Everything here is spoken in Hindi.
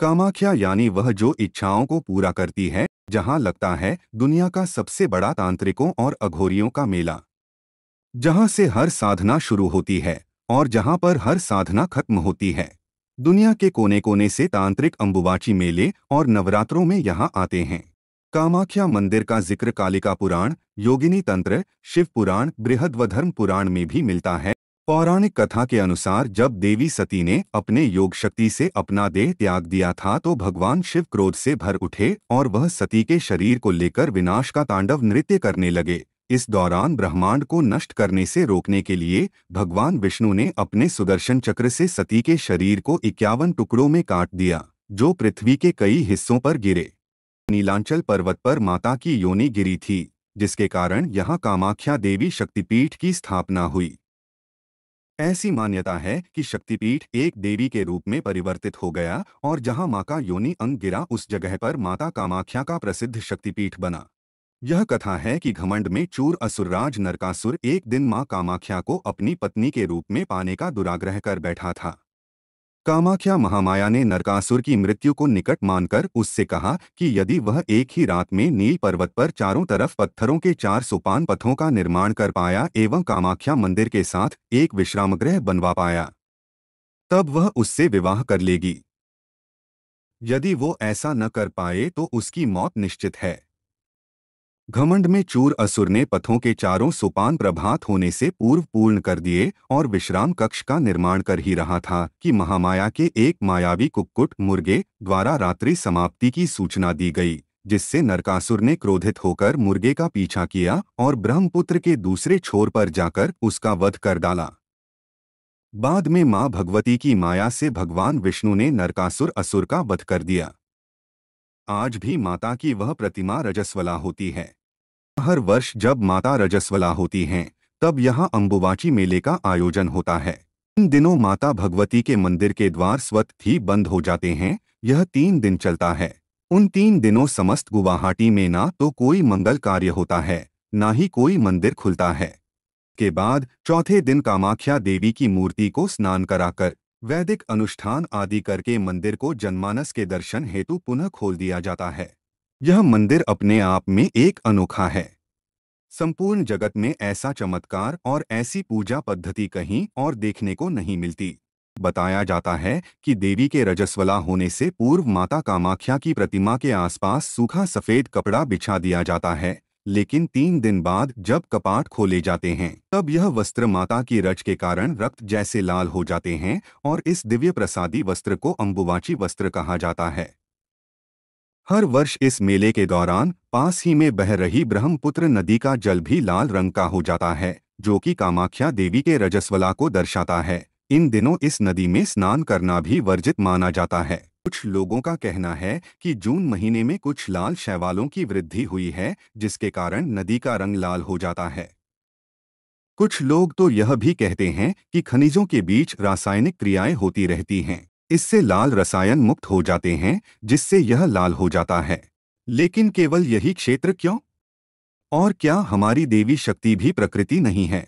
कामाख्या यानी वह जो इच्छाओं को पूरा करती है जहां लगता है दुनिया का सबसे बड़ा तांत्रिकों और अघोरियों का मेला जहां से हर साधना शुरू होती है और जहां पर हर साधना खत्म होती है दुनिया के कोने कोने से तांत्रिक अंबुबाची मेले और नवरात्रों में यहाँ आते हैं कामाख्या मंदिर का जिक्र कालिका पुराण योगिनी तंत्र शिव पुराण धर्म पुराण में भी मिलता है पौराणिक कथा के अनुसार जब देवी सती ने अपने योग शक्ति से अपना देह त्याग दिया था तो भगवान शिव क्रोध से भर उठे और वह सती के शरीर को लेकर विनाश का तांडव नृत्य करने लगे इस दौरान ब्रह्मांड को नष्ट करने से रोकने के लिए भगवान विष्णु ने अपने सुदर्शन चक्र से सती के शरीर को इक्यावन टुकड़ों में काट दिया जो पृथ्वी के कई हिस्सों पर गिरे नीलांचल पर्वत पर माता की योनि गिरी थी जिसके कारण यहाँ कामाख्या देवी शक्तिपीठ की स्थापना हुई ऐसी मान्यता है कि शक्तिपीठ एक देवी के रूप में परिवर्तित हो गया और जहां माँ का योनि अंग गिरा उस जगह पर माता कामाख्या का प्रसिद्ध शक्तिपीठ बना यह कथा है कि घमंड में चूर असुरराज नरकासुर एक दिन माँ कामाख्या को अपनी पत्नी के रूप में पाने का दुराग्रह कर बैठा था कामाख्या महामाया ने नरकासुर की मृत्यु को निकट मानकर उससे कहा कि यदि वह एक ही रात में नील पर्वत पर चारों तरफ पत्थरों के चार सोपान पथों का निर्माण कर पाया एवं कामाख्या मंदिर के साथ एक विश्रामगृह बनवा पाया तब वह उससे विवाह कर लेगी यदि वो ऐसा न कर पाए तो उसकी मौत निश्चित है घमंड में चूर असुर ने पथों के चारों सोपान प्रभात होने से पूर्व पूर्ण कर दिए और विश्राम कक्ष का निर्माण कर ही रहा था कि महामाया के एक मायावी कुक्कुट मुर्गे द्वारा रात्रि समाप्ति की सूचना दी गई जिससे नरकासुर ने क्रोधित होकर मुर्गे का पीछा किया और ब्रह्मपुत्र के दूसरे छोर पर जाकर उसका वध कर डाला बाद में माँ भगवती की माया से भगवान विष्णु ने नरकासुर असुर का वध कर दिया आज भी माता की वह प्रतिमा रजस्वला होती है हर वर्ष जब माता रजस्वला होती हैं तब यहाँ अंबुवाची मेले का आयोजन होता है इन दिनों माता भगवती के मंदिर के द्वार स्वत ही बंद हो जाते हैं यह तीन दिन चलता है उन तीन दिनों समस्त गुवाहाटी में ना तो कोई मंगल कार्य होता है ना ही कोई मंदिर खुलता है के बाद चौथे दिन कामाख्या देवी की मूर्ति को स्नान कराकर वैदिक अनुष्ठान आदि करके मंदिर को जनमानस के दर्शन हेतु पुनः खोल दिया जाता है यह मंदिर अपने आप में एक अनोखा है संपूर्ण जगत में ऐसा चमत्कार और ऐसी पूजा पद्धति कहीं और देखने को नहीं मिलती बताया जाता है कि देवी के रजस्वला होने से पूर्व माता कामाख्या की प्रतिमा के आसपास सूखा सफेद कपड़ा बिछा दिया जाता है लेकिन तीन दिन बाद जब कपाट खोले जाते हैं तब यह वस्त्र माता की रज के कारण रक्त जैसे लाल हो जाते हैं और इस दिव्य प्रसादी वस्त्र को अम्बुवाची वस्त्र कहा जाता है हर वर्ष इस मेले के दौरान पास ही में बह रही ब्रह्मपुत्र नदी का जल भी लाल रंग का हो जाता है जो कि कामाख्या देवी के रजस्वला को दर्शाता है इन दिनों इस नदी में स्नान करना भी वर्जित माना जाता है कुछ लोगों का कहना है कि जून महीने में कुछ लाल शैवालों की वृद्धि हुई है जिसके कारण नदी का रंग लाल हो जाता है कुछ लोग तो यह भी कहते हैं कि खनिजों के बीच रासायनिक क्रियाएं होती रहती हैं इससे लाल रसायन मुक्त हो जाते हैं जिससे यह लाल हो जाता है लेकिन केवल यही क्षेत्र क्यों और क्या हमारी देवी शक्ति भी प्रकृति नहीं है